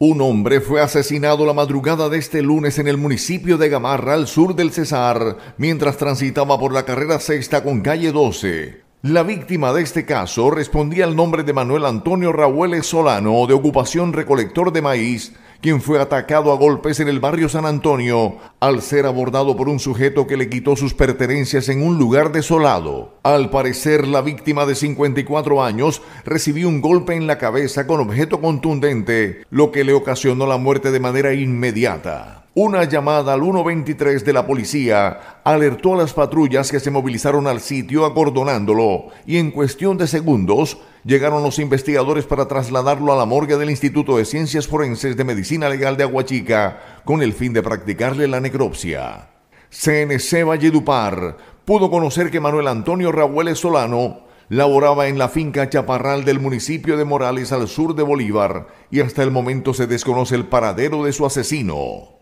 Un hombre fue asesinado la madrugada de este lunes en el municipio de Gamarra, al sur del Cesar, mientras transitaba por la carrera sexta con calle 12. La víctima de este caso respondía al nombre de Manuel Antonio Raúl Solano, de ocupación recolector de maíz, quien fue atacado a golpes en el barrio San Antonio al ser abordado por un sujeto que le quitó sus pertenencias en un lugar desolado. Al parecer, la víctima de 54 años recibió un golpe en la cabeza con objeto contundente, lo que le ocasionó la muerte de manera inmediata. Una llamada al 123 de la policía alertó a las patrullas que se movilizaron al sitio acordonándolo y en cuestión de segundos llegaron los investigadores para trasladarlo a la morgue del Instituto de Ciencias Forenses de Medicina Legal de Aguachica con el fin de practicarle la necropsia. CNC Valledupar pudo conocer que Manuel Antonio Rahueles Solano laboraba en la finca Chaparral del municipio de Morales al sur de Bolívar y hasta el momento se desconoce el paradero de su asesino.